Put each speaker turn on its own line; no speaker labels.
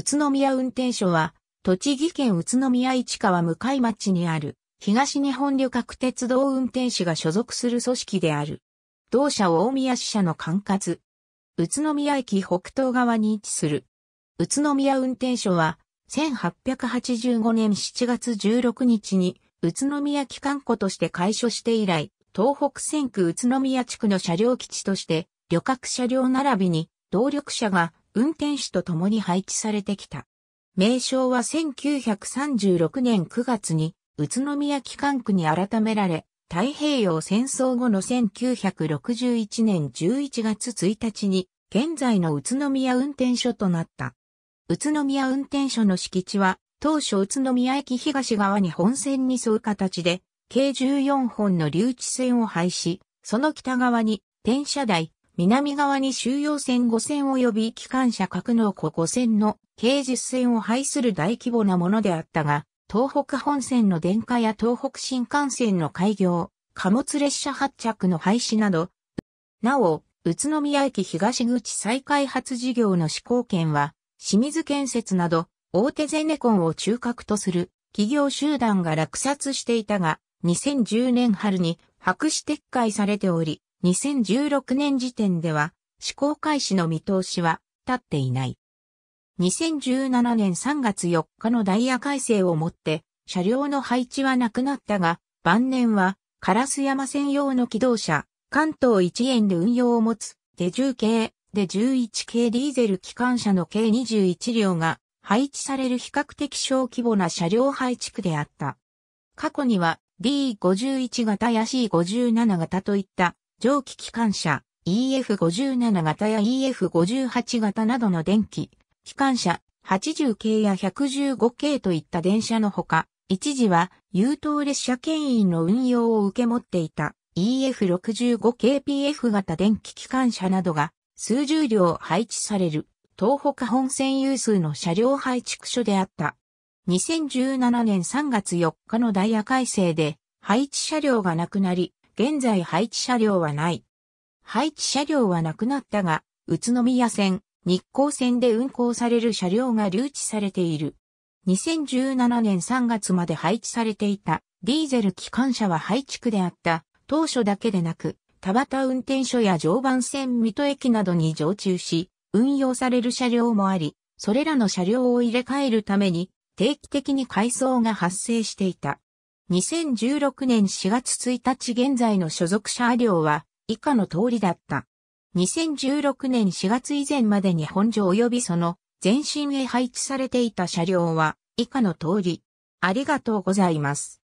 宇都宮運転所は、栃木県宇都宮市川向町にある、東日本旅客鉄道運転士が所属する組織である。同社大宮支社の管轄。宇都宮駅北東側に位置する。宇都宮運転所は、1885年7月16日に、宇都宮機関庫として開所して以来、東北線区宇都宮地区の車両基地として、旅客車両並びに、動力車が運転手と共に配置されてきた。名称は1936年9月に宇都宮機関区に改められ、太平洋戦争後の1961年11月1日に現在の宇都宮運転所となった。宇都宮運転所の敷地は当初宇都宮駅東側に本線に沿う形で計14本の留置線を廃止、その北側に転車台、南側に収容船5船及び機関車格納庫5船の計10船を配する大規模なものであったが、東北本線の電化や東北新幹線の開業、貨物列車発着の廃止など、なお、宇都宮駅東口再開発事業の施行権は、清水建設など、大手ゼネコンを中核とする企業集団が落札していたが、2010年春に白紙撤回されており、2016年時点では、施行開始の見通しは立っていない。2017年3月4日のダイヤ改正をもって、車両の配置はなくなったが、晩年は、カラス山専用の機動車、関東一円で運用を持つ、デ10系、で11系ディーゼル機関車の計21両が、配置される比較的小規模な車両配置区であった。過去には、D51 型や C57 型といった蒸気機関車 EF57 型や EF58 型などの電気、機関車80系や115系といった電車のほか、一時は優等列車牽引の運用を受け持っていた EF65KPF 型電気機関車などが数十両配置される東北本線有数の車両配置所であった。2017年3月4日のダイヤ改正で配置車両がなくなり、現在配置車両はない。配置車両はなくなったが、宇都宮線、日光線で運行される車両が留置されている。2017年3月まで配置されていたディーゼル機関車は配置区であった当初だけでなく、田端運転所や常磐線水戸駅などに常駐し、運用される車両もあり、それらの車両を入れ替えるために定期的に改装が発生していた。2016年4月1日現在の所属車両は以下の通りだった。2016年4月以前までに本所及びその前身へ配置されていた車両は以下の通り。ありがとうございます。